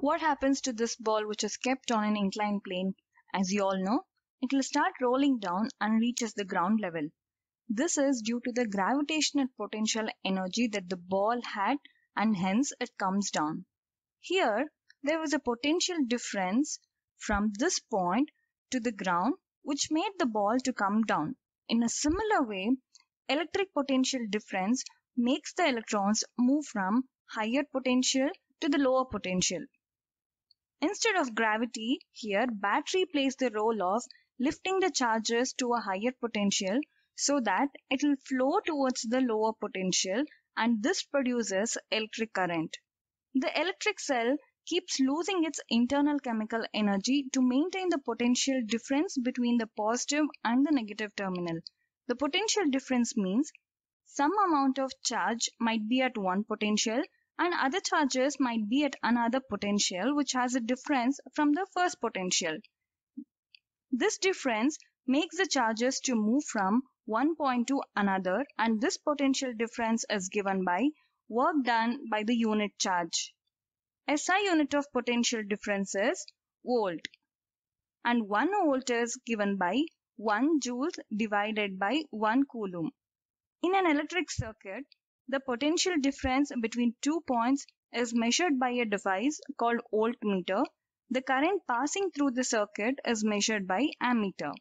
What happens to this ball which is kept on an inclined plane? As you all know, it will start rolling down and reaches the ground level. This is due to the gravitational potential energy that the ball had and hence it comes down. Here, there was a potential difference from this point to the ground which made the ball to come down. In a similar way, electric potential difference makes the electrons move from higher potential to the lower potential. Instead of gravity, here battery plays the role of lifting the charges to a higher potential so that it will flow towards the lower potential and this produces electric current. The electric cell keeps losing its internal chemical energy to maintain the potential difference between the positive and the negative terminal. The potential difference means some amount of charge might be at one potential and other charges might be at another potential which has a difference from the first potential. This difference makes the charges to move from one point to another and this potential difference is given by work done by the unit charge. SI unit of potential difference is volt and 1 volt is given by 1 joule divided by 1 coulomb. In an electric circuit, the potential difference between two points is measured by a device called voltmeter. The current passing through the circuit is measured by ammeter.